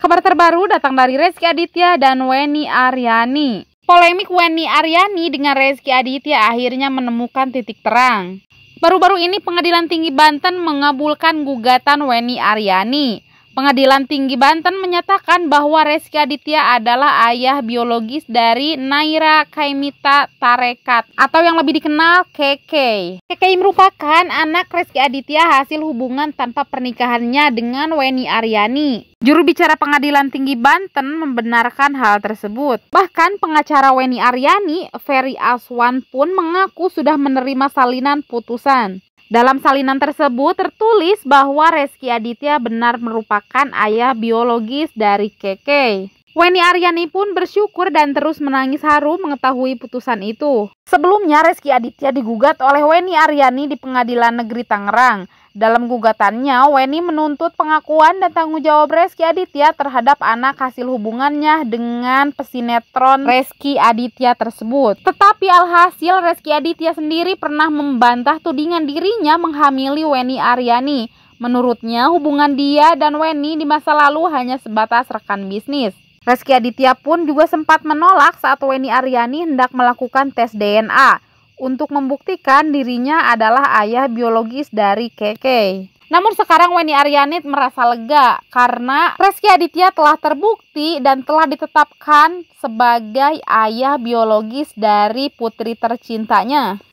Kabar terbaru datang dari Rezki Aditya dan Weni Aryani. Polemik Weni Aryani dengan Rezki Aditya akhirnya menemukan titik terang. Baru-baru ini Pengadilan Tinggi Banten mengabulkan gugatan Weni Aryani Pengadilan Tinggi Banten menyatakan bahwa Reski Aditya adalah ayah biologis dari Naira Kaimita Tarekat atau yang lebih dikenal KK. KK merupakan anak Reski Aditya hasil hubungan tanpa pernikahannya dengan Weni Aryani. Juru bicara Pengadilan Tinggi Banten membenarkan hal tersebut. Bahkan pengacara Weni Aryani, Ferry Aswan pun mengaku sudah menerima salinan putusan. Dalam salinan tersebut tertulis bahwa Reski Aditya benar merupakan ayah biologis dari Keke. Weni Aryani pun bersyukur dan terus menangis haru mengetahui putusan itu. Sebelumnya Reski Aditya digugat oleh Weni Aryani di Pengadilan Negeri Tangerang. Dalam gugatannya, Weni menuntut pengakuan dan tanggung jawab Reski Aditya terhadap anak hasil hubungannya dengan pesinetron Reski Aditya tersebut. Tetapi alhasil Reski Aditya sendiri pernah membantah tudingan dirinya menghamili Weni Aryani. Menurutnya, hubungan dia dan Weni di masa lalu hanya sebatas rekan bisnis. Reski Aditya pun juga sempat menolak saat Weni Aryani hendak melakukan tes DNA untuk membuktikan dirinya adalah ayah biologis dari Keke. Namun sekarang Weni Aryani merasa lega karena Reski Aditya telah terbukti dan telah ditetapkan sebagai ayah biologis dari putri tercintanya.